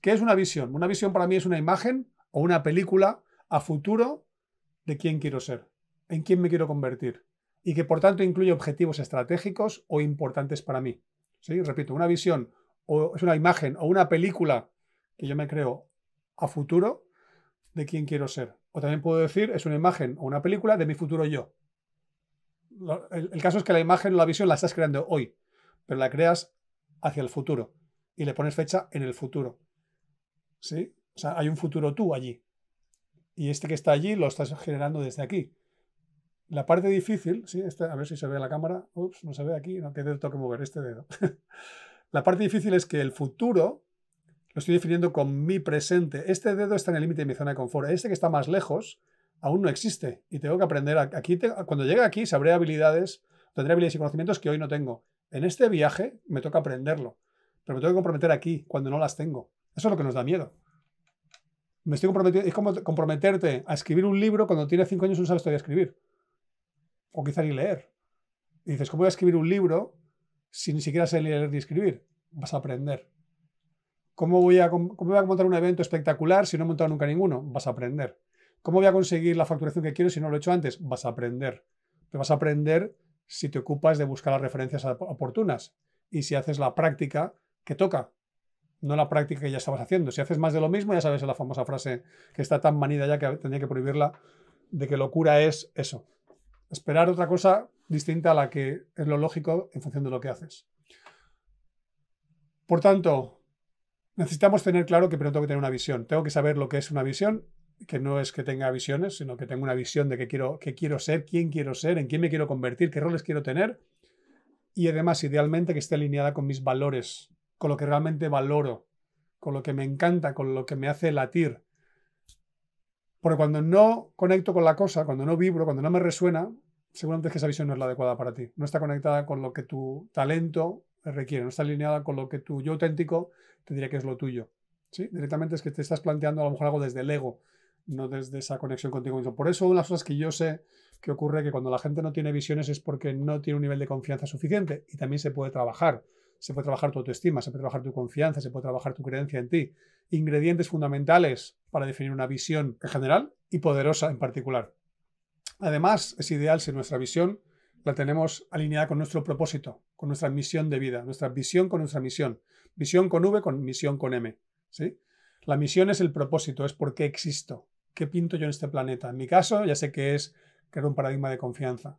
¿Qué es una visión? Una visión para mí es una imagen o una película a futuro de quién quiero ser, en quién me quiero convertir y que por tanto incluye objetivos estratégicos o importantes para mí. ¿Sí? Repito, una visión o es una imagen o una película que yo me creo a futuro de quién quiero ser. O también puedo decir, es una imagen o una película de mi futuro yo. el caso es que la imagen o la visión la estás creando hoy, pero la creas hacia el futuro y le pones fecha en el futuro. ¿sí? O sea, hay un futuro tú allí. Y este que está allí lo estás generando desde aquí. La parte difícil, ¿sí? Este, a ver si se ve la cámara. Ups, no se ve aquí, no, que tengo que mover este dedo. la parte difícil es que el futuro lo estoy definiendo con mi presente. Este dedo está en el límite de mi zona de confort. Este que está más lejos aún no existe y tengo que aprender. aquí cuando llegue aquí sabré habilidades, tendré habilidades y conocimientos que hoy no tengo. En este viaje me toca aprenderlo, pero me tengo que comprometer aquí cuando no las tengo. Eso es lo que nos da miedo. Me estoy comprometiendo, es como comprometerte a escribir un libro cuando tienes cinco años y no sabes todavía escribir. O quizá ni leer. Y dices, ¿cómo voy a escribir un libro si ni siquiera sé leer ni escribir? Vas a aprender. ¿Cómo voy a, cómo voy a montar un evento espectacular si no he montado nunca ninguno? Vas a aprender. ¿Cómo voy a conseguir la facturación que quiero si no lo he hecho antes? Vas a aprender. te vas a aprender si te ocupas de buscar las referencias oportunas y si haces la práctica que toca, no la práctica que ya estabas haciendo. Si haces más de lo mismo, ya sabes la famosa frase que está tan manida ya que tendría que prohibirla, de que locura es eso. Esperar otra cosa distinta a la que es lo lógico en función de lo que haces. Por tanto, necesitamos tener claro que primero tengo que tener una visión. Tengo que saber lo que es una visión, que no es que tenga visiones, sino que tengo una visión de qué quiero, qué quiero ser, quién quiero ser, en quién me quiero convertir, qué roles quiero tener. Y además, idealmente, que esté alineada con mis valores con lo que realmente valoro, con lo que me encanta, con lo que me hace latir. Porque cuando no conecto con la cosa, cuando no vibro, cuando no me resuena, seguramente es que esa visión no es la adecuada para ti. No está conectada con lo que tu talento requiere, no está alineada con lo que tu yo auténtico te diría que es lo tuyo. ¿sí? Directamente es que te estás planteando a lo mejor algo desde el ego, no desde esa conexión contigo mismo. Por eso una de las cosas que yo sé que ocurre es que cuando la gente no tiene visiones es porque no tiene un nivel de confianza suficiente y también se puede trabajar se puede trabajar tu autoestima, se puede trabajar tu confianza, se puede trabajar tu creencia en ti. Ingredientes fundamentales para definir una visión en general y poderosa en particular. Además, es ideal si nuestra visión la tenemos alineada con nuestro propósito, con nuestra misión de vida, nuestra visión con nuestra misión. Visión con V, con misión con M. ¿sí? La misión es el propósito, es por qué existo, qué pinto yo en este planeta. En mi caso, ya sé que es crear un paradigma de confianza,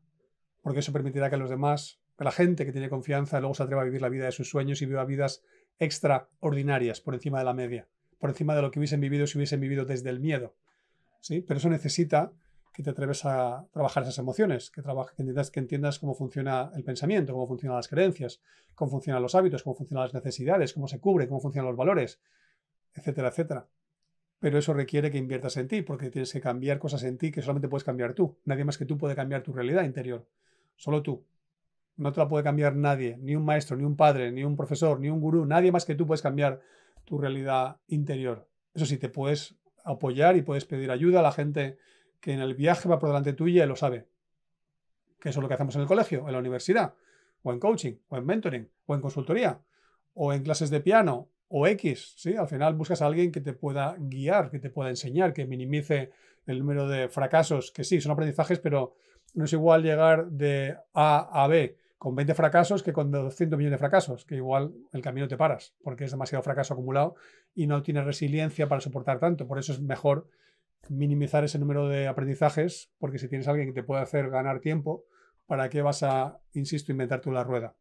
porque eso permitirá que los demás la gente que tiene confianza luego se atreve a vivir la vida de sus sueños y viva vidas extraordinarias por encima de la media, por encima de lo que hubiesen vivido si hubiesen vivido desde el miedo. ¿sí? Pero eso necesita que te atreves a trabajar esas emociones, que, trabajes, entiendas, que entiendas cómo funciona el pensamiento, cómo funcionan las creencias, cómo funcionan los hábitos, cómo funcionan las necesidades, cómo se cubre, cómo funcionan los valores, etcétera, etcétera. Pero eso requiere que inviertas en ti, porque tienes que cambiar cosas en ti que solamente puedes cambiar tú. Nadie más que tú puede cambiar tu realidad interior. Solo tú. No te la puede cambiar nadie, ni un maestro, ni un padre, ni un profesor, ni un gurú, nadie más que tú puedes cambiar tu realidad interior. Eso sí, te puedes apoyar y puedes pedir ayuda a la gente que en el viaje va por delante tuya y lo sabe. Que eso es lo que hacemos en el colegio, en la universidad, o en coaching, o en mentoring, o en consultoría, o en clases de piano, o X. ¿sí? Al final buscas a alguien que te pueda guiar, que te pueda enseñar, que minimice el número de fracasos, que sí, son aprendizajes, pero no es igual llegar de A a B con 20 fracasos que con 200 millones de fracasos, que igual el camino te paras, porque es demasiado fracaso acumulado y no tienes resiliencia para soportar tanto. Por eso es mejor minimizar ese número de aprendizajes, porque si tienes alguien que te puede hacer ganar tiempo, ¿para qué vas a, insisto, inventarte una la rueda?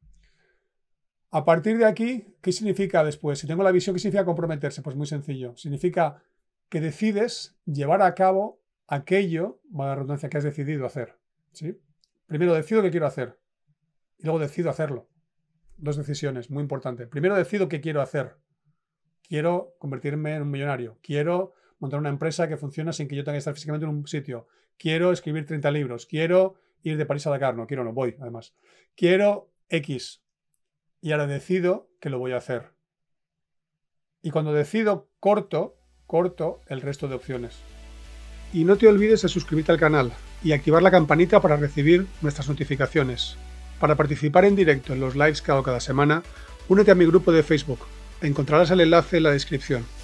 A partir de aquí, ¿qué significa después? Si tengo la visión, ¿qué significa comprometerse? Pues muy sencillo. Significa que decides llevar a cabo aquello, va la redundancia, que has decidido hacer. ¿sí? Primero decido qué quiero hacer y luego decido hacerlo. Dos decisiones, muy importante. Primero decido qué quiero hacer. Quiero convertirme en un millonario. Quiero montar una empresa que funcione sin que yo tenga que estar físicamente en un sitio. Quiero escribir 30 libros. Quiero ir de París a Dakar. No quiero, no voy, además. Quiero X. Y ahora decido que lo voy a hacer. Y cuando decido, corto, corto el resto de opciones. Y no te olvides de suscribirte al canal y activar la campanita para recibir nuestras notificaciones. Para participar en directo en los lives que hago cada semana, únete a mi grupo de Facebook. Encontrarás el enlace en la descripción.